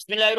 Students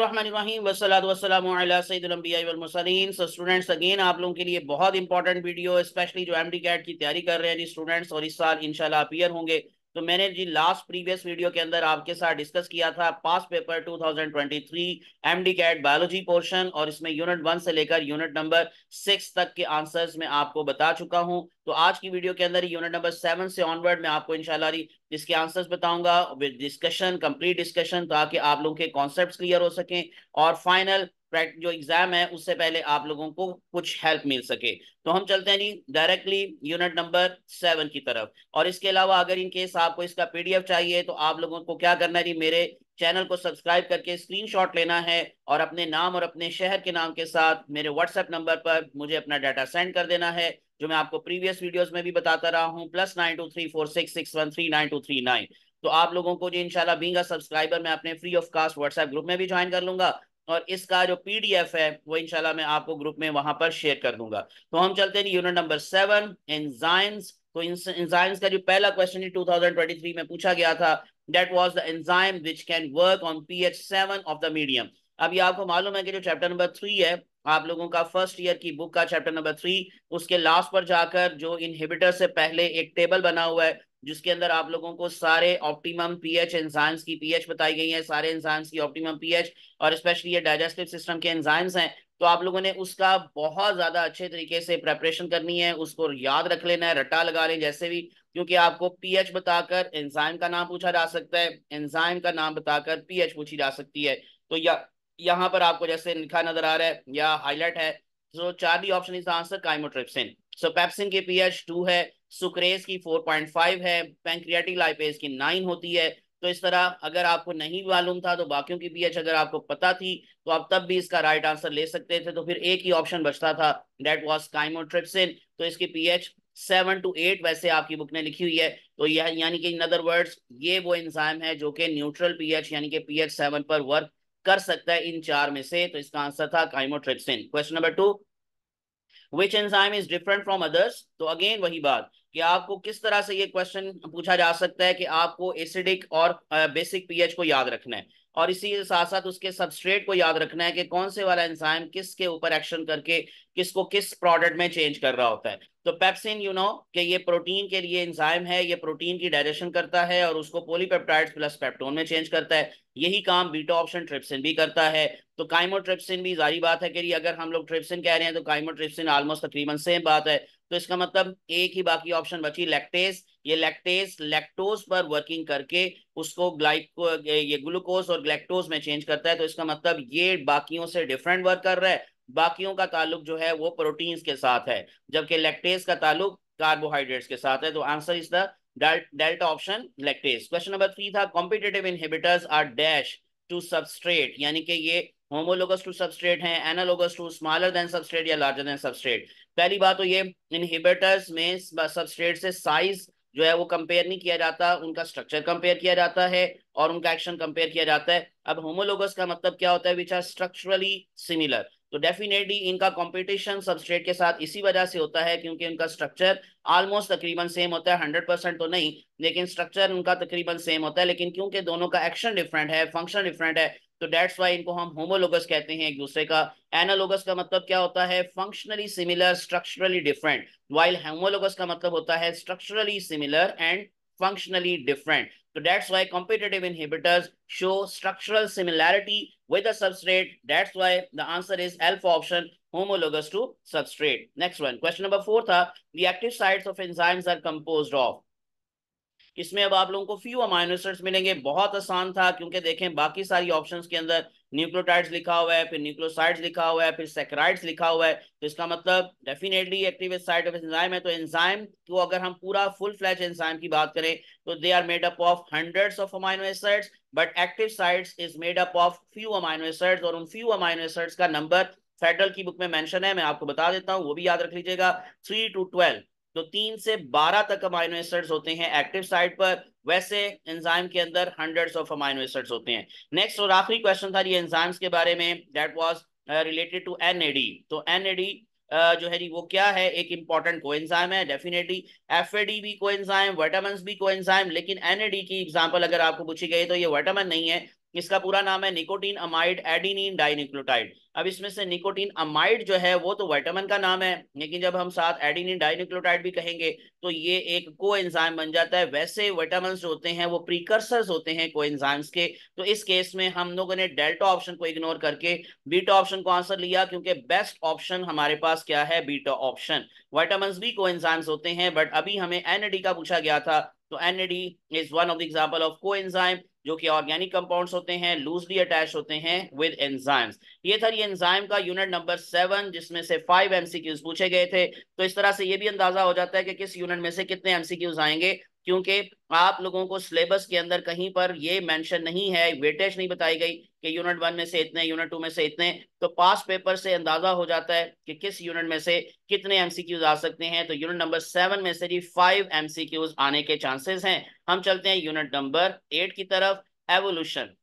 again आप लोगों के लिए बहुत इंपॉर्टेंट वीडियो स्पेशली जो एम डी कैट की तैयारी कर रहे हैं जी स्टूडेंट्स और इस साल इनशाला अपियर होंगे तो मैंने जी लास्ट प्रीवियस वीडियो के अंदर आपके साथ डिस्कस किया था past paper 2023 MD CAT biology portion और इसमें यूनिट वन से लेकर यूनिट नंबर सिक्स तक के आंसर्स में आपको बता चुका हूं तो आज की वीडियो के अंदर यूनिट नंबर सेवन से ऑनवर्ड मैं आपको इनशाला इसके आंसर्स बताऊंगा विद डिस्कशन कंप्लीट डिस्कशन ताकि आप लोगों के कॉन्सेप्ट क्लियर हो सकें और फाइनल जो एग्जाम है उससे पहले आप लोगों को कुछ हेल्प मिल सके तो हम चलते हैं जी डायरेक्टली यूनिट नंबर सेवन की तरफ और इसके अलावा अगर इन केस आपको इसका पीडीएफ चाहिए तो आप लोगों को क्या करना है जी मेरे चैनल को सब्सक्राइब करके स्क्रीनशॉट लेना है और अपने नाम और अपने शहर के नाम के साथ मेरे व्हाट्सएप नंबर पर मुझे अपना डाटा सेंड कर देना है जो मैं आपको प्रीवियस वीडियोस में भी बताता रहा हूँ plus nine two three four six six one three nine two three nine तो आप लोगों को जी इंशाल्लाह बींगा सब्सक्राइबर मैं अपने free of cost WhatsApp group में भी ज्वाइन कर लूंगा और इसका जो पीडीएफ है वो इंशाल्लाह मैं आपको ग्रुप में वहां पर शेयर कर दूंगा तो हम चलते हैं यूनिट नंबर सेवन एंजाइम्स तो एंजाइम्स का जो पहला क्वेश्चन 2023 में पूछा गया था that was the enzyme which can work on pH seven of the medium अभी आपको मालूम है कि जो चैप्टर नंबर थ्री है आप लोगों का फर्स्ट ईयर की बुक का चैप्टर नंबर थ्री उसके लास्ट पर जाकर जो इनहिबिटर से पहले एक टेबल बना हुआ है जिसके अंदर आप लोगों को सारे ऑप्टिमम पीएच एंजाइम्स की पीएच बताई गई है सारे एंजाइम्स की ऑप्टिमम पीएच और स्पेशली ये डाइजेस्टिव सिस्टम के एंजाइम्स हैं तो आप लोगों ने उसका बहुत ज़्यादा अच्छे तरीके से प्रेपरेशन करनी है उसको याद रख लेना है रट्टा लगा लें जैसे भी क्योंकि आपको पीएच बताकर एंजाइम का नाम पूछा जा सकता है एंजाइम का नाम बताकर पीएच पूछी जा सकती है तो या यहाँ पर आपको जैसे लिखा नजर आ रहा है या हाईलाइट है जो तो चार D option is answer chymotrypsin so pepsin के पीएच टू है सुक्रेज की 4.5 है पैंक्रियाटिक लाइपेज की 9 होती है तो इस तरह अगर आपको नहीं मालूम था तो बाकियों की पीएच अगर आपको पता थी तो आप तब भी इसका राइट आंसर ले सकते थे तो फिर एक ही ऑप्शन बचता था डेट वॉज काइमोट्रिप्सिन तो इसकी पीएच सेवन टू एट वैसे आपकी बुक ने लिखी हुई है तो यह यानी कि इन अदर वर्ड्स ये वो इंजाइम है जो कि न्यूट्रल पीएच यानी कि पीएच सेवन पर वर्क कर सकता है इन चार में से तो इसका आंसर था chymotrypsin question number two which enzyme is different from others तो अगेन वही बात कि आपको किस तरह से ये क्वेश्चन पूछा जा सकता है कि आपको एसिडिक और बेसिक पीएच को याद रखना है और इसी के साथ साथ उसके सबस्ट्रेट को याद रखना है कि कौन से वाला एंजाइम किसके ऊपर एक्शन करके किसको किस प्रोडक्ट में चेंज कर रहा होता है तो पेप्सिन यू नो कि ये प्रोटीन के लिए एंजाइम है ये प्रोटीन की डायरेक्शन करता है और उसको पोलीपेप्टाइड्स प्लस पेप्टोन में चेंज करता है यही काम बीटा ऑप्शन ट्रिप्सिन भी करता है तो काइमोट्रिप्सिन भी जारी बात है कि अगर हम लोग ट्रिप्सिन कह रहे हैं तो काइमोट्रिप्सिन ऑलमोस्ट तकरीबन सेम बात है तो इसका मतलब एक ही बाकी ऑप्शन बची लैक्टेस ये लैक्टेस लैक्टोज पर वर्किंग करके उसको ग्लाइको ये ग्लूकोज और ग्लैक्टोज में चेंज करता है तो इसका मतलब ये बाकियों से डिफरेंट वर्क कर रहा है बाकियों का ताल्लुक जो है वो प्रोटीन्स के साथ है जबकि लैक्टेस का ताल्लुक कार्बोहाइड्रेट्स के साथ है तो answer is the delta option lactase question number three था competitive inhibitors are dash two substrate यानी कि ये होमोलोगस टू सबस्ट्रेट हैं analogous to smaller than substrate या लार्जर देन सबस्ट्रेट पहली बात तो ये इनहिबिटर्स में सबस्ट्रेट से साइज जो है वो कंपेयर नहीं किया जाता उनका स्ट्रक्चर कंपेयर किया जाता है और उनका एक्शन कंपेयर किया जाता है अब होमोलोगस का मतलब क्या होता है विच आर स्ट्रक्चरली सिमिलर तो डेफिनेटली इनका कंपटीशन सबस्ट्रेट के साथ इसी वजह से होता है क्योंकि उनका स्ट्रक्चर ऑलमोस्ट तकरीबन सेम होता है हंड्रेड परसेंट तो नहीं लेकिन स्ट्रक्चर उनका तकरीबन सेम होता है लेकिन क्योंकि दोनों का एक्शन डिफरेंट है फंक्शन डिफरेंट है तो डेट्स वाई इनको हम होमोलोगस कहते हैं एक दूसरे का एनालोगस का मतलब क्या होता है functionally similar structurally different while homologous का मतलब होता है structurally similar and functionally different So that's why competitive inhibitors show structural similarity with the substrate. That's why the answer is alpha option, homologous to substrate. Next one. Question number four था the active sites of enzymes are composed of. इसमें अब आप लोगों को few amino acids मिलेंगे बहुत आसान था क्योंकि देखें बाकी सारी ऑप्शंस के अंदर न्यूक्लियोटाइड्स लिखा हुआ है फिर न्यूक्लियोसाइड्स लिखा हुआ है फिर सेक्राइड्स लिखा हुआ है तो इसका मतलब definitely active site of enzyme है तो एंजाइम को तो अगर हम पूरा फुल फ्लैच एंजाइम की बात करें तो they are made up of hundreds of amino acids but active sites is made up of few amino acids और उन फ्यू अमाइनो एसिड्स का नंबर फेडरल की बुक में मेंशन है मैं आपको बता देता हूँ वो भी याद रख लीजिएगा थ्री टू ट्वेल्व तो तीन से बारह तक अमाइनो एसिड्स होते हैं एक्टिव साइड पर वैसे एंजाइम के अंदर हंड्रेड ऑफ अमाइनो एसिड्स होते हैं नेक्स्ट और आखिरी क्वेश्चन था ये एंजाइम्स के बारे में that was related to an तो एन Uh, जो है जी वो क्या है एक इंपॉर्टेंट को एंजाइम है डेफिनेटली एफ भी को एंजाइम भी को एंजाइम लेकिन एनएडी की एग्जाम्पल अगर आपको पूछी गई तो ये वाइटामिन नहीं है इसका पूरा नाम है निकोटीन अमाइड एडीनिन डाइनिक्लोटाइड अब इसमें से निकोटीन अमाइड जो है वो तो वाइटामिन का नाम है लेकिन जब हम साथ एडीनिन डाइनिक्लोटाइड भी कहेंगे तो ये एक को एंजाइम बन जाता है वैसे वाइटामिन जो होते हैं वो प्रीकर्सर्स होते हैं को एंजाइम्स के तो इस केस में हम लोगों ने डेल्टा ऑप्शन को इग्नोर करके बीटा ऑप्शन को आंसर लिया क्योंकि बेस्ट ऑप्शन हमारे पास क्या है बीटा ऑप्शन विटामिन भी को एंजाइम्स होते हैं बट अभी हमें एनएडी का पूछा गया था तो NAD is one of the example of coenzyme जो कि ऑर्गेनिक कंपाउंड्स होते हैं लूजली अटैच होते हैं विद एंजाइम्स ये था ये एंजाइम का यूनिट नंबर सेवन जिसमें से फाइव एमसीक्यूज पूछे गए थे तो इस तरह से ये भी अंदाजा हो जाता है कि किस यूनिट में से कितने एमसीक्यूज आएंगे क्योंकि आप लोगों को सिलेबस के अंदर कहीं पर ये मेंशन नहीं है वेटेज नहीं बताई गई कि यूनिट वन में से इतने यूनिट टू में से इतने तो पास पेपर से अंदाजा हो जाता है कि किस यूनिट में से कितने एमसीक्यूज आ सकते हैं तो यूनिट नंबर सेवन में से जी फाइव एमसीक्यूज आने के चांसेस हैं हम चलते हैं यूनिट नंबर एट की तरफ एवोल्यूशन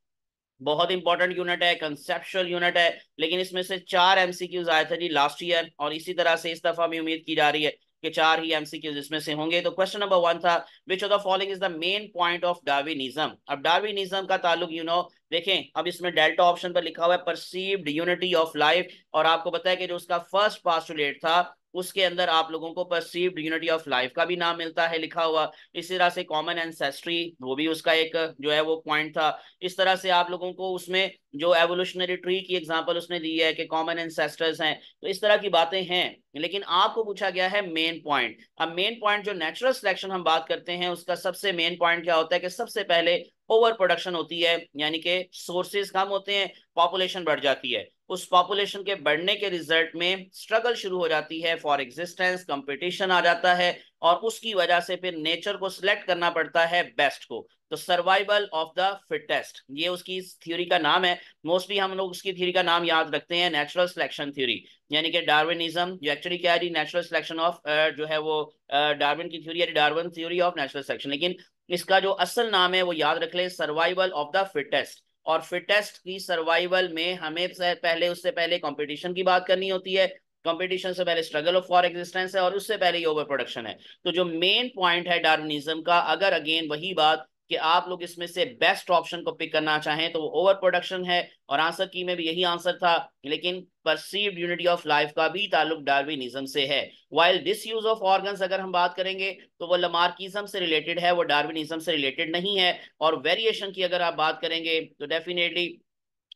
बहुत इंपॉर्टेंट यूनिट है कंसेप्शुअल यूनिट है लेकिन इसमें से चार एमसीक्यूज आए थे जी लास्ट ईयर और इसी तरह से इस दफा भी उम्मीद की जा रही है के चार ही एमसीक्यू इसमें से होंगे तो क्वेश्चन नंबर वन था which of the following is the main point of Darwinism अब डार्विनिज्म का ताल्लुक यू नो देखें अब इसमें डेल्टा ऑप्शन पर लिखा हुआ है परसीव्ड यूनिटी ऑफ लाइफ और आपको पता है कि जो उसका फर्स्ट पास्टुलेट था उसके अंदर आप लोगों को परसीव्ड यूनिटी ऑफ लाइफ का भी नाम मिलता है लिखा हुआ इसी तरह से कॉमन एंसेस्ट्री वो भी उसका एक जो है वो पॉइंट था इस तरह से आप लोगों को उसमें जो एवोल्यूशनरी ट्री की एग्जांपल उसने दी है कि कॉमन एंसेस्टर्स हैं तो इस तरह की बातें हैं लेकिन आपको पूछा गया है मेन पॉइंट अब मेन पॉइंट जो नेचुरल सिलेक्शन हम बात करते हैं उसका सबसे मेन पॉइंट क्या होता है कि सबसे पहले ओवर प्रोडक्शन होती है यानी कि सोर्सेज कम होते हैं पॉपुलेशन बढ़ जाती है उस पॉपुलेशन के बढ़ने के रिजल्ट में स्ट्रगल शुरू हो जाती है फॉर एग्जिस्टेंस कंपटीशन आ जाता है और उसकी वजह से फिर नेचर को सिलेक्ट करना पड़ता है बेस्ट को तो सर्वाइवल ऑफ द फिटेस्ट ये उसकी थ्योरी का नाम है मोस्टली हम लोग उसकी थ्योरी का नाम याद रखते हैं नेचुरल सिलेक्शन थ्योरी यानी कि डार्विनिज्म जो एक्चुअली क्या है नेचुरल सिलेक्शन ऑफ जो है वो डार्विन uh, की थ्योरी है Darwin theory of natural selection लेकिन इसका जो असल नाम है वो याद रख ले सर्वाइवल ऑफ द फिटेस्ट और फिटेस्ट की सर्वाइवल में हमें पहले उससे पहले कंपटीशन की बात करनी होती है कंपटीशन से पहले स्ट्रगल ऑफ फॉर एग्जिस्टेंस है और उससे पहले ओवर प्रोडक्शन है तो जो मेन पॉइंट है डार्विनिज्म का अगर अगेन वही बात कि आप लोग इसमें से बेस्ट ऑप्शन को पिक करना चाहें तो वो ओवर प्रोडक्शन है और आंसर की में भी यही आंसर था लेकिन परसीव यूनिटी ऑफ लाइफ का भी ताल्लुक डार्विनिज्म से है while disuse of organ अगर हम बात करेंगे तो वो लमार्किज्म से रिलेटेड है वो डार्विनिज्म से रिलेटेड नहीं है और वेरिएशन की अगर आप बात करेंगे तो डेफिनेटली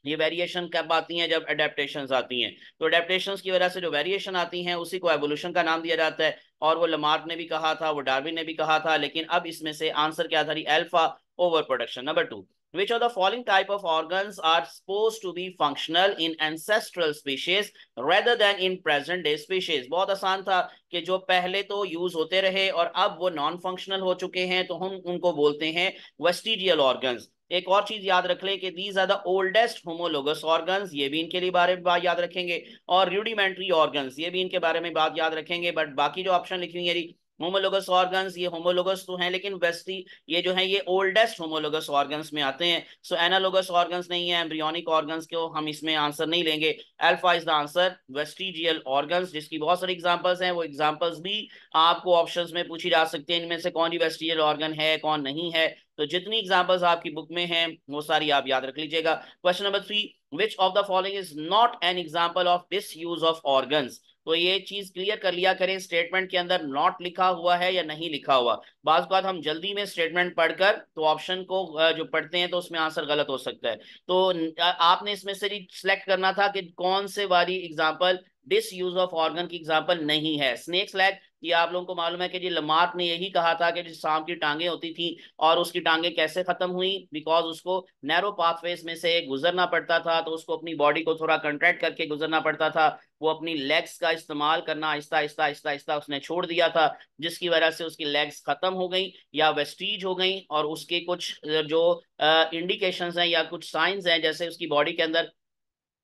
ये वेरिएशन कब आती हैं जब अडेप्टेशंस आती हैं तो अडेप्टशन की वजह से जो वेरिएशन आती हैं उसी को एवोल्यूशन का नाम दिया जाता है और वो लमार्क ने भी कहा था वो डार्विन ने भी कहा था लेकिन अब इसमें से आंसर क्या था alpha over production number two which are the following type of organ are suppose to be functional in ancestral species rather than in present day species बहुत आसान था कि जो पहले तो यूज होते रहे और अब वो नॉन फंक्शनल हो चुके हैं तो हम उनको बोलते हैं वेस्टिडियल ऑर्गन्स एक और चीज याद रख लें कि these are the oldest homologous organs ये भी इनके लिए बारे में बात याद रखेंगे और रूडिमेंट्री ऑर्गन्स ये भी इनके बारे में बात याद रखेंगे बट बाकी जो ऑप्शन लिखी हुई है होमोलोगस ऑर्गन्स ये होमोलोगस तो हैं लेकिन वेस्टी ये जो है ये ओल्डेस्ट होमोलोगस ऑर्गन्स में आते हैं सो एनालोगस ऑर्गन्स नहीं है एम्ब्रियोनिक ऑर्गन्स को हम इसमें आंसर नहीं लेंगे alpha is the answer vestigial organs जिसकी बहुत सारी एग्जांपल्स हैं वो एग्जांपल्स भी आपको ऑप्शंस में पूछी जा सकती है इनमें से कौन जी वेस्टिजियल ऑर्गन है कौन नहीं है तो जितनी एग्जाम्पल्स आपकी बुक में है वो सारी आप याद रख लीजिएगा question number three which of the following is not an example of disuse of organs तो ये चीज क्लियर कर लिया करें स्टेटमेंट के अंदर नॉट लिखा हुआ है या नहीं लिखा हुआ बाद बात हम जल्दी में स्टेटमेंट पढ़कर तो ऑप्शन को जो पढ़ते हैं तो उसमें आंसर गलत हो सकता है तो आपने इसमें से सिलेक्ट करना था कि कौन से वाली example disuse of organ की एग्जाम्पल नहीं है स्नेक स्लैग कि आप लोगों को मालूम है कि जी लमार्क ने यही कहा था कि जो सांप की टांगे होती थी और उसकी टांगे कैसे खत्म हुई बिकॉज उसको नैरो पाथवेज में से गुजरना पड़ता था तो उसको अपनी बॉडी को थोड़ा कंट्रैक्ट करके गुजरना पड़ता था वो अपनी लेग्स का इस्तेमाल करना आहिस्ता आहिस्ता आहिस्ता आहिस्ता उसने छोड़ दिया था जिसकी वजह से उसकी लेग्स खत्म हो गई या वेस्टीज हो गई और उसके कुछ जो इंडिकेशन हैं या कुछ साइंस हैं जैसे उसकी बॉडी के अंदर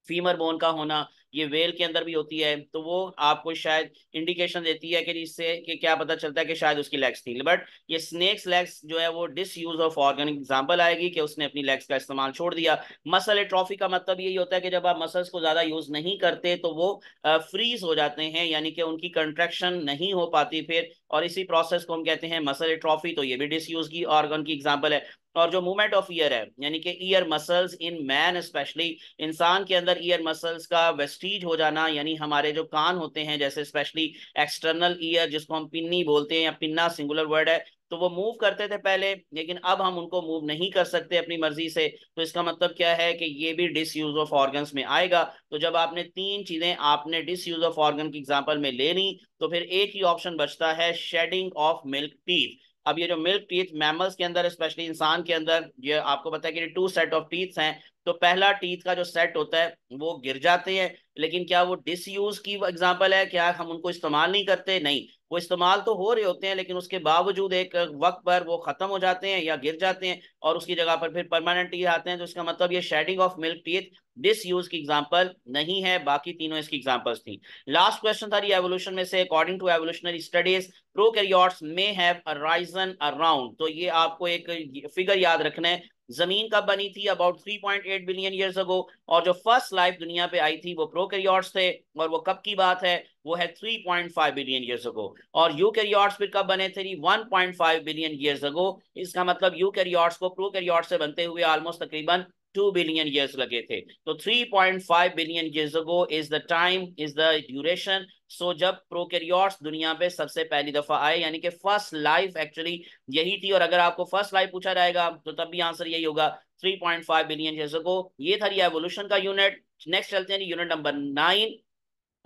फीमर बोन का होना ये वेल के अंदर भी होती है तो वो आपको शायद इंडिकेशन देती है कि इससे कि क्या पता चलता है कि शायद उसकी लेग्स थी बट ये स्नेक्स लेग्स जो है वो disuse of organic example आएगी कि उसने अपनी लेग्स का इस्तेमाल छोड़ दिया मसल एट्रॉफी का मतलब यही होता है कि जब आप मसल्स को ज़्यादा यूज़ नहीं करते तो वो फ्रीज हो जाते हैं यानी कि उनकी कंट्रेक्शन नहीं हो पाती फिर और इसी प्रोसेस को हम कहते हैं मसल एट्रॉफी तो ये भी डिसयूज की ऑर्गन की एग्जाम्पल है और जो मूवमेंट ऑफ ईयर है यानी कि ear muscles in man specially इंसान के अंदर ईयर मसल्स का वेस्टीज हो जाना यानी हमारे जो कान होते हैं जैसे स्पेशली एक्सटर्नल ईयर जिसको हम पिन्नी बोलते हैं या पिन्ना सिंगुलर वर्ड है तो वो मूव करते थे पहले लेकिन अब हम उनको मूव नहीं कर सकते अपनी मर्जी से तो इसका मतलब क्या है कि ये भी डिस यूज ऑफ ऑर्गन में आएगा तो जब आपने तीन चीजें आपने डिस यूज ऑफ ऑर्गन की एग्जाम्पल में ले ली तो फिर एक ही ऑप्शन बचता है शेडिंग ऑफ मिल्क टीथ अब ये जो मिल्क टीथ मैमल्स के अंदर स्पेशली इंसान के अंदर ये आपको पता है कि टू सेट ऑफ टीथ हैं तो पहला टीथ का जो सेट होता है वो गिर जाते हैं लेकिन क्या वो डिसयूज की एग्जांपल है क्या हम उनको इस्तेमाल नहीं करते नहीं वो इस्तेमाल तो हो रहे होते हैं लेकिन उसके बावजूद एक वक्त पर वो ख़त्म हो जाते हैं या गिर जाते हैं और उसकी जगह पर फिर परमानेंट टीथ आते हैं तो इसका मतलब ये shedding of milk teeth disuse की एग्जाम्पल नहीं है बाकी तीनों इसकी एग्जाम्पल्स थी लास्ट क्वेश्चन था एवोल्यूशन में से according to evolutionary studies prokaryotes may have arisen around तो ये आपको एक फिगर याद रखना है जमीन कब बनी थी अबाउट 3.8 बिलियन ईयर्स अगो और जो फर्स्ट लाइफ दुनिया पे आई थी वो प्रोकैरियोट्स थे और वो कब की बात है वो है 3.5 बिलियन ईयर्स अगो और यूकैरियोट्स फिर कब बने थे 1.5 बिलियन ईयर्स अगो इसका मतलब यूकैरियोट्स को प्रोकैरियोट्स से बनते हुए ऑलमोस्ट तकरीबन 2 बिलियन ईयर्स लगे थे तो 3.5 billion years ago is the time is the duration so जब प्रोकेरियोट्स दुनिया पे सबसे पहली दफा आए यानी कि फर्स्ट लाइफ एक्चुअली यही थी और अगर आपको फर्स्ट लाइफ पूछा जाएगा तो तब भी आंसर यही होगा 3.5 बिलियन जैसे को ये था रिवोल्यूशन का यूनिट नेक्स्ट चलते हैं यूनिट नंबर नाइन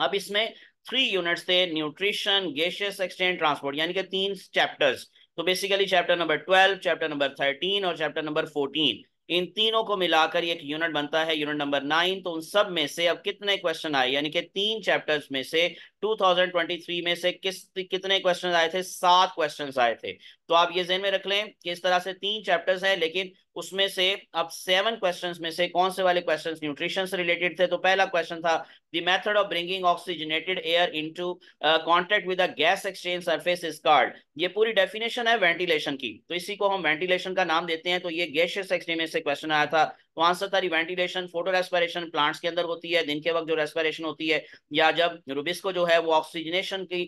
अब इसमें थ्री यूनिट्स थे न्यूट्रिशन गैशियस एक्सचेंज ट्रांसपोर्ट यानी कि तीन चैप्टर्स तो basically chapter number twelve chapter number thirteen और चैप्टर नंबर फोर्टीन इन तीनों को मिलाकर एक यूनिट बनता है यूनिट नंबर नाइन तो उन सब में से अब कितने क्वेश्चन आए यानी कि तीन चैप्टर्स में से 2023 में से किस कितने क्वेश्चन आए थे सात क्वेश्चन आए थे तो आप ये जेन में रख लें कि इस तरह से तीन चैप्टर्स हैं लेकिन उसमें से अब सेवन क्वेश्चंस में से कौन से वाले क्वेश्चंस न्यूट्रिशन से रिलेटेड थे तो पहला क्वेश्चन था the method of bringing oxygenated air into contact with a gas exchange surface is कार्ड ये पूरी डेफिनेशन है वेंटिलेशन की तो इसी को हम वेंटिलेशन का नाम देते हैं तो ये गैशियस एक्सचेंज में से क्वेश्चन आया था तो आंसर सारी वेंटिलेशन फोटो रेस्पिरेशन प्लांट्स के अंदर होती है दिन के वक्त जो रेस्पिरेशन होती है या जब रूबिस्को जो है वो ऑक्सीजनेशन की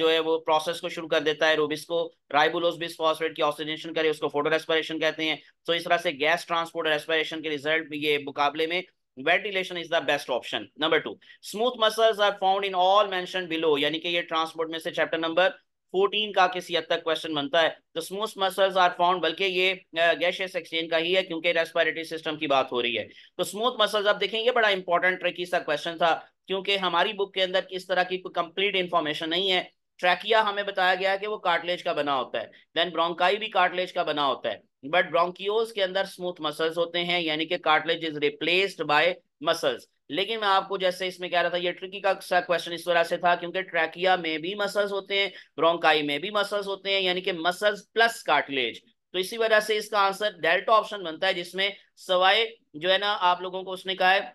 जो है वो प्रोसेस को शुरू कर देता है रूबिस्को राइबुलोस फॉस्फेट की ऑक्सीजनेशन करे उसको फोटो रेस्पिरेशन कहते हैं तो इस तरह से गैस ट्रांसपोर्ट रेस्पिरेशन के रिजल्ट ये मुकाबले में ventilation is the best option number two smooth muscles are found in all mention below यानी कि ये ट्रांसपोर्ट में से चैप्टर नंबर फोर्टीन का किसी हद तक क्वेश्चन बनता है the smooth muscles are found बल्कि ये गैशियस एक्सचेंज का ही है क्योंकि रेस्पायरेटरी सिस्टम की बात हो रही है तो स्मूथ मसल्स अब देखें ये बड़ा इंपॉर्टेंट ट्रिकी सा क्वेश्चन था क्योंकि हमारी बुक के अंदर इस तरह की कोई कंप्लीट इन्फॉर्मेशन नहीं है ट्रैकिया हमें बताया गया है कि वो कार्टलेज का बना होता है देन ब्रोंकाई भी कार्टलेज का बना होता है बट ब्रोंकियोज के अंदर स्मूथ मसल्स होते हैं यानी कि cartilage is replaced by muscles लेकिन मैं आपको जैसे इसमें कह रहा था ये ट्रिकी का क्वेश्चन इस वजह से था क्योंकि ट्रैकिया में भी मसल्स होते हैं ब्रोंकाई में भी मसल्स होते हैं यानी कि मसल्स प्लस कार्टिलेज तो इसी वजह से इसका आंसर डेल्टा ऑप्शन बनता है जिसमें सवाए जो है ना आप लोगों को उसने कहा है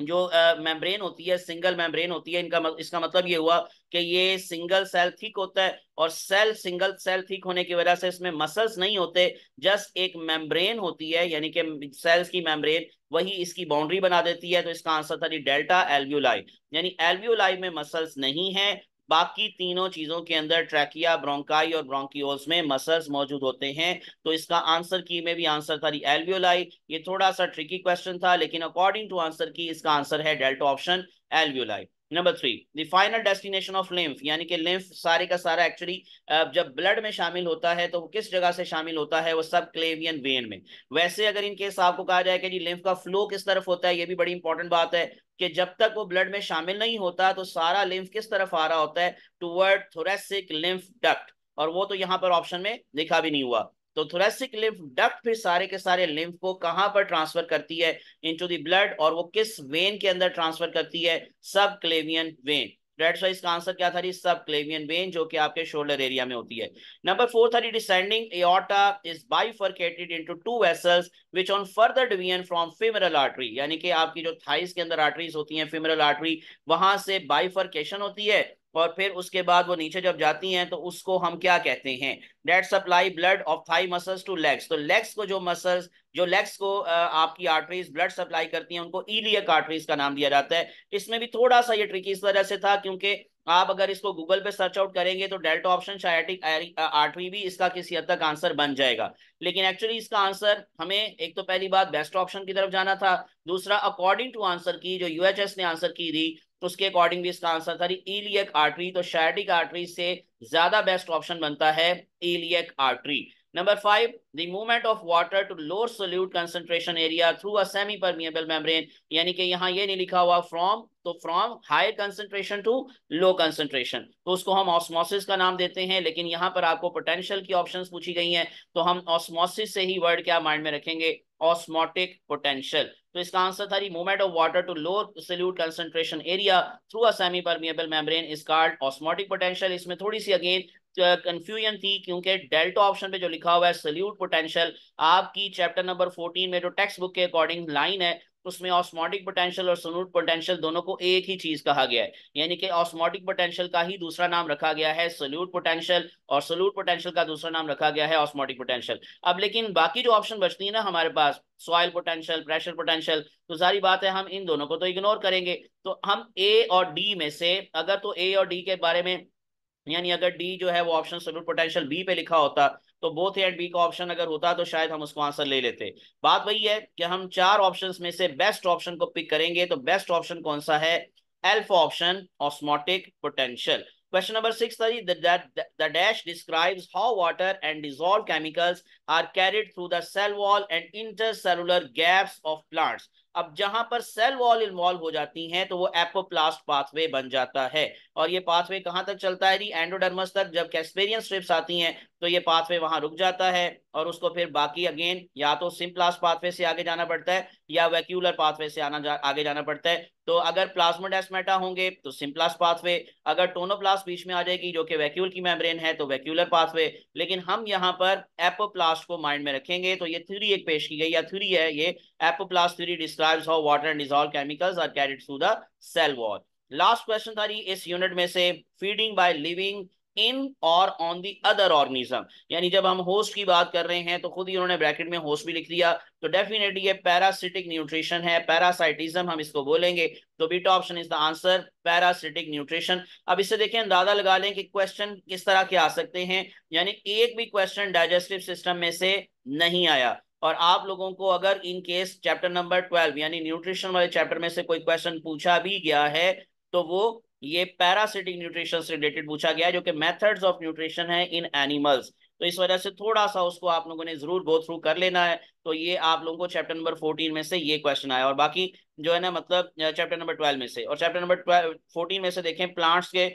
जो मेम्ब्रेन uh, होती है सिंगल मेम्ब्रेन होती है इनका मत, इसका मतलब ये हुआ कि ये सिंगल सेल थिक होता है और सेल सिंगल सेल थिक होने की वजह से इसमें मसल्स नहीं होते जस्ट एक मेम्ब्रेन होती है यानी कि सेल्स की मेम्ब्रेन वही इसकी बाउंड्री बना देती है तो इसका आंसर था जी डेल्टा एल्व्यूलाई यानी एल्व्यूलाई में मसल्स नहीं है बाकी तीनों चीजों के अंदर ट्रैकिया ब्रोंकाई और ब्रोंकियोल्स में मसल्स मौजूद होते हैं तो इसका आंसर की में भी आंसर था दी एल्वियोलाई ये थोड़ा सा ट्रिकी क्वेश्चन था लेकिन अकॉर्डिंग टू आंसर की इसका आंसर है delta option alveoli number three the final destination of lymph यानी कि लिम्फ सारे का सारा एक्चुअली जब ब्लड में शामिल होता है तो वो किस जगह से शामिल होता है वो सब क्लेवियन वेन में वैसे अगर इनके हिसाब आपको कहा जाए कि जी लिम्फ का फ्लो किस तरफ होता है ये भी बड़ी इंपॉर्टेंट बात है कि जब तक वो ब्लड में शामिल नहीं होता तो सारा लिम्फ किस तरफ आ रहा होता है टूवर्ड थोरेसिक लिम्फ डक्ट और वो तो यहाँ पर ऑप्शन में लिखा भी नहीं हुआ तो थोरेसिक लिम्फ डक्ट फिर सारे के सारे लिम्फ को कहां पर ट्रांसफर करती है इनटू द ब्लड और वो किस वेन के अंदर ट्रांसफर करती है सब क्लेवियन वेन डेट्स आंसर क्या था सब क्लेवियन वेन जो कि आपके शोल्डर एरिया में होती है नंबर फोर था descending aorta is bifurcated into two vessels which on further division from femoral artery यानी कि आपकी जो थाइस के अंदर आर्टरीज होती हैं फिमरल आर्टरी वहां से बाइफरकेशन होती है और फिर उसके बाद वो नीचे जब जाती हैं तो उसको हम क्या कहते हैं that supply blood of thigh muscles to legs तो लेग्स को जो मसल्स जो लेग्स को आपकी आर्टरीज ब्लड सप्लाई करती हैं उनको ईलियक आर्टरीज का नाम दिया जाता है इसमें भी थोड़ा सा ये ट्रिक इस वजह से था क्योंकि आप अगर इसको गूगल पे सर्च आउट करेंगे तो डेल्टा ऑप्शन आठवीं भी इसका किसी हद तक आंसर बन जाएगा लेकिन एक्चुअली इसका आंसर हमें एक तो पहली बात बेस्ट ऑप्शन की तरफ जाना था दूसरा अकॉर्डिंग टू आंसर की जो यूएचएस ने आंसर की थी उसके अकॉर्डिंग भी इसका आंसर था इलियक e e आर्ट्री तो शायटिक आर्टरी से ज्यादा बेस्ट ऑप्शन बनता है iliac e artery Number five, the movement of water to lower solute concentration area through a semi-permeable membrane. यानी कि यहाँ ये नहीं लिखा हुआ from तो from higher concentration to low concentration. तो उसको हम osmosis का नाम देते हैं लेकिन यहाँ पर आपको potential की options पूछी गई हैं तो हम osmosis से ही word क्या mind में रखेंगे osmotic potential. तो इसका आंसर था movement of water to lower solute concentration area through a semi permeable membrane is called osmotic potential इसमें थोड़ी सी अगेन कंफ्यूजन थी क्योंकि डेल्टा ऑप्शन पे जो लिखा हुआ है सल्यूट पोटेंशियल आपकी चैप्टर नंबर 14 में जो टेक्स्ट बुक के अकॉर्डिंग लाइन है उसमें ऑस्मोटिक पोटेंशियल और सल्यूट पोटेंशियल दोनों को एक ही चीज कहा गया है यानी कि ऑस्मोटिक पोटेंशियल का ही दूसरा नाम रखा गया है सल्यूट पोटेंशियल और सल्यूट पोटेंशियल का दूसरा नाम रखा गया है ऑस्मोटिक पोटेंशियल अब लेकिन बाकी जो ऑप्शन बचती है ना हमारे पास सॉइल पोटेंशियल प्रेशर पोटेंशियल तो सारी बात है हम इन दोनों को तो इग्नोर करेंगे तो हम ए और डी में से अगर तो ए और डी के बारे में यानी अगर डी जो है वो ऑप्शन सोल्यूट पोटेंशियल बी पे लिखा होता तो बोथ एंड बी का ऑप्शन अगर होता तो शायद हम उसको आंसर ले लेते बात वही है कि हम चार ऑप्शंस में से बेस्ट ऑप्शन को पिक करेंगे तो बेस्ट ऑप्शन कौन सा है alpha option osmotic potential question number six dash describe how water and dissolve chemicals are carried through the cell wall and inter gaps of plants अब जहां पर सेल वॉल इन्वॉल्व हो जाती हैं तो वो एपोप्लास्ट पाथवे बन जाता है और ये पाथवे कहां तक चलता है जी एंडोडर्मस तक जब कैस्पेरियन स्ट्रिप्स आती हैं तो ये पाथवे वहां रुक जाता है और उसको फिर बाकी अगेन या तो सिम्प्लास पाथवे से आगे जाना पड़ता है या वैक्यूलर पाथवे से आना जा, आगे जाना पड़ता है तो अगर प्लाज्मोडेस्मेटा होंगे तो सिम्प्लास पाथवे अगर टोनोप्लास्ट बीच में आ जाएगी जो कि वैक्यूल की मेम्ब्रेन है तो वैक्यूलर पाथवे लेकिन हम यहाँ पर एपोप्लास्ट को माइंड में रखेंगे तो ये थ्री एक पेश की गई या थ्री है ये apoplast three describes how water and dissolve chemicals are carried through the cell wall last question था इस यूनिट में से फीडिंग बाय लिविंग इन और ऑन दी अदर ऑर्गेनिज्म यानी जब हम होस्ट की बात कर रहे हैं तो खुद ही उन्होंने ब्रैकेट में होस्ट भी लिख दिया तो डेफिनेटली ये पैरासिटिक न्यूट्रिशन है पैरासाइटिज्म हम इसको बोलेंगे तो beta option is the answer parasitic nutrition अब इससे देखें अंदाजा लगा लें कि क्वेश्चन किस तरह के आ सकते हैं यानी एक भी क्वेश्चन डाइजेस्टिव सिस्टम में से नहीं आया और आप लोगों को अगर in case chapter number twelve यानी न्यूट्रिशन वाले चैप्टर में से कोई क्वेश्चन पूछा भी गया है तो वो ये पैरासिटिक न्यूट्रिशन से रिलेटेड पूछा गया जो कि मेथड्स ऑफ न्यूट्रिशन है इन एनिमल्स तो इस वजह से थोड़ा सा उसको आप लोगों ने जरूर गो थ्रू कर लेना है तो ये आप लोगों को चैप्टर नंबर फोर्टीन में से ये क्वेश्चन आया और बाकी जो है ना मतलब चैप्टर नंबर ट्वेल्व में से और चैप्टर नंबर फोर्टीन में से देखें प्लांट्स के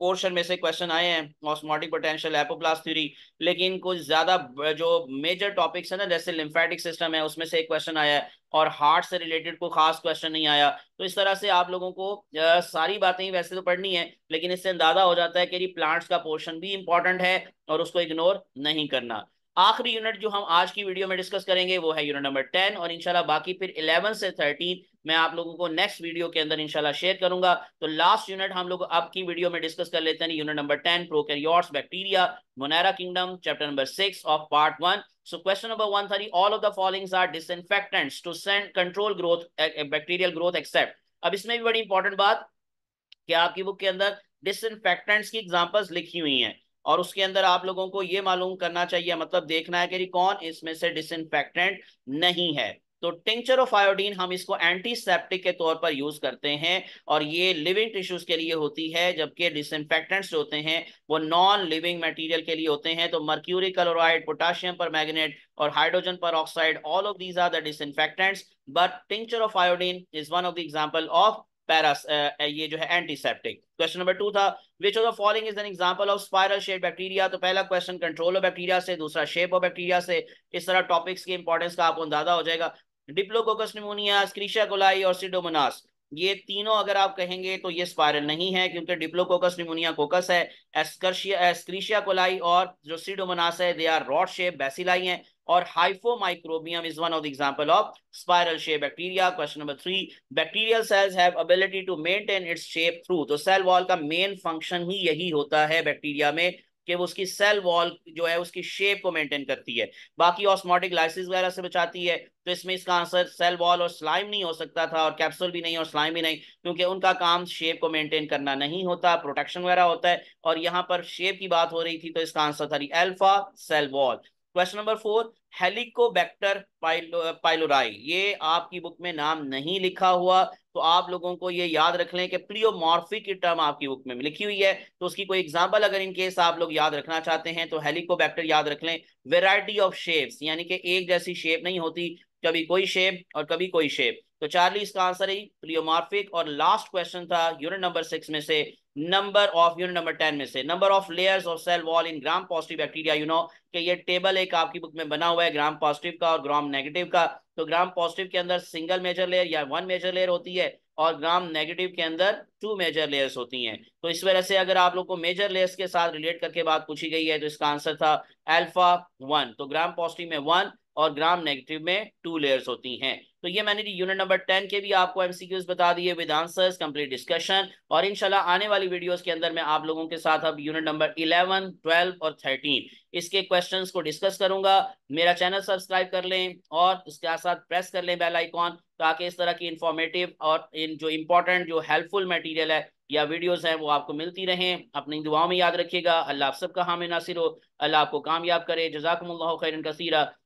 पोर्शन में से क्वेश्चन आए हैं ऑस्मोटिक पोटेंशियल एपोप्लास थ्योरी लेकिन कुछ ज्यादा जो मेजर टॉपिक्स है ना जैसे लिम्फेटिक सिस्टम है उसमें से एक क्वेश्चन आया है और हार्ट से रिलेटेड कोई खास क्वेश्चन नहीं आया तो इस तरह से आप लोगों को आ, सारी बातें वैसे तो पढ़नी है लेकिन इससे अंदाजा हो जाता है कि प्लांट्स का पोर्शन भी इंपॉर्टेंट है और उसको इग्नोर नहीं करना आखिरी यूनिट जो हम आज की वीडियो में डिस्कस करेंगे वो है यूनिट नंबर टेन और इंशाल्लाह बाकी फिर इलेवन से थर्टीन मैं आप लोगों को नेक्स्ट वीडियो के अंदर इंशाल्लाह शेयर करूंगा तो लास्ट यूनिट हम लोग अब की वीडियो में डिस्कस कर लेते हैं unit number ten prokaryotes bacteria Monera kingdom chapter number six of part one So question number 130, all of the followings are disinfectants to send control growth, eh, eh, bacterial growth except. अब इसमें भी बड़ी important बात कि आपकी book के अंदर disinfectants की एग्जांपल्स लिखी हुई हैं और उसके अंदर आप लोगों को ये मालूम करना चाहिए मतलब देखना है कि कौन इसमें से डिसइनफेक्टेंट नहीं है तो टिंचर ऑफ आयोडीन हम इसको एंटीसेप्टिक के तौर पर यूज करते हैं और ये लिविंग टिश्यूज के लिए होती है जबकि डिसइनफेक्टेंट्स जो होते हैं वो नॉन लिविंग मटेरियल के लिए होते हैं तो मर्क्यूरी क्लोराइड पोटाशियम पर और hydrogen peroxide all of these are the disinfectants but tincture of iodine is one of the example of पैरास ये जो है एंटीसेप्टिक क्वेश्चन नंबर टू था which of the following is an example of spiral shape bacteria तो पहला question control of bacteria से दूसरा shape of bacteria से इस तरह टॉपिक्स की इंपॉर्टेंस का आपको अंदाजा हो जाएगा डिप्लोकोकस निमोनिया क्रीशा गोलाई और सिडोमोनास ये तीनों अगर आप कहेंगे तो ये स्पायरल नहीं है क्योंकि डिप्लोकोकस निमोनिया कोकस है एस्क्रीशिया कोलाई और जो सिडोमोनास है they are rod shape bacilli है और Hyphomicrobium is one of the example of spiral shape bacteria question number three bacterial cells have ability to maintain its shape through तो cell wall का main function ही यही होता है bacteria में कि वो उसकी सेल वॉल जो है उसकी शेप को मेंटेन करती है बाकी ऑस्मोटिक लाइसिस वगैरह से बचाती है तो इसमें इसका आंसर सेल वॉल और स्लाइम नहीं हो सकता था और कैप्सूल भी नहीं और स्लाइम भी नहीं क्योंकि उनका काम शेप को मेंटेन करना नहीं होता प्रोटेक्शन वगैरह होता है और यहाँ पर शेप की बात हो रही थी तो इसका आंसर था alpha cell wall question number four Helicobacter pylo pylori ये आपकी बुक में नाम नहीं लिखा हुआ तो आप लोगों को ये याद रख लें कि प्लियोमॉर्फी की टर्म आपकी बुक में लिखी हुई है तो उसकी कोई एग्जाम्पल अगर इन केस आप लोग याद रखना चाहते हैं तो हेलिकोबैक्टर याद रख लें वेराइटी ऑफ शेप्स यानी कि एक जैसी शेप नहीं होती कभी कोई शेप और कभी कोई शेप तो चार्ली इसका आंसर है प्लियोमॉर्फिक और लास्ट क्वेश्चन था यूनिट नंबर सिक्स में से number of unit number ten में से number of layers of cell wall in gram positive bacteria you know कि ये टेबल एक आपकी बुक में बना हुआ है ग्राम पॉजिटिव का और ग्राम नेगेटिव का तो ग्राम पॉजिटिव के अंदर सिंगल मेजर लेयर या वन मेजर लेयर होती है और ग्राम नेगेटिव के अंदर टू मेजर लेयर्स होती हैं तो इस वजह से अगर आप लोग को मेजर लेयर्स के साथ रिलेट करके बात पूछी गई है तो इसका आंसर था एल्फा वन तो ग्राम पॉजिटिव में वन और ग्राम नेगेटिव में टू लेयर्स होती हैं तो ये मैंने यूनिट नंबर टेन के भी आपको एमसीक्यूज बता दिए विद आंसर्स कंप्लीट डिस्कशन और इनशाला आने वाली वीडियोस के अंदर मैं आप लोगों के साथ अब यूनिट नंबर इलेवन ट्वेल्व और थर्टीन इसके क्वेश्चंस को डिस्कस करूंगा मेरा चैनल सब्सक्राइब कर लें और इसके साथ प्रेस कर लें बेल आइकॉन ताकि इस तरह की इंफॉर्मेटिव और इन जो इंपॉर्टेंट जो हेल्पफुल मटीरियल है या वीडियोस हैं वो आपको मिलती रहें अपनी दुआओं में याद रखिएगा अल्लाह आप सबका हामिनासिर हो अल्लाह आपको कामयाब करे जजाकम्ला खैर कसीरा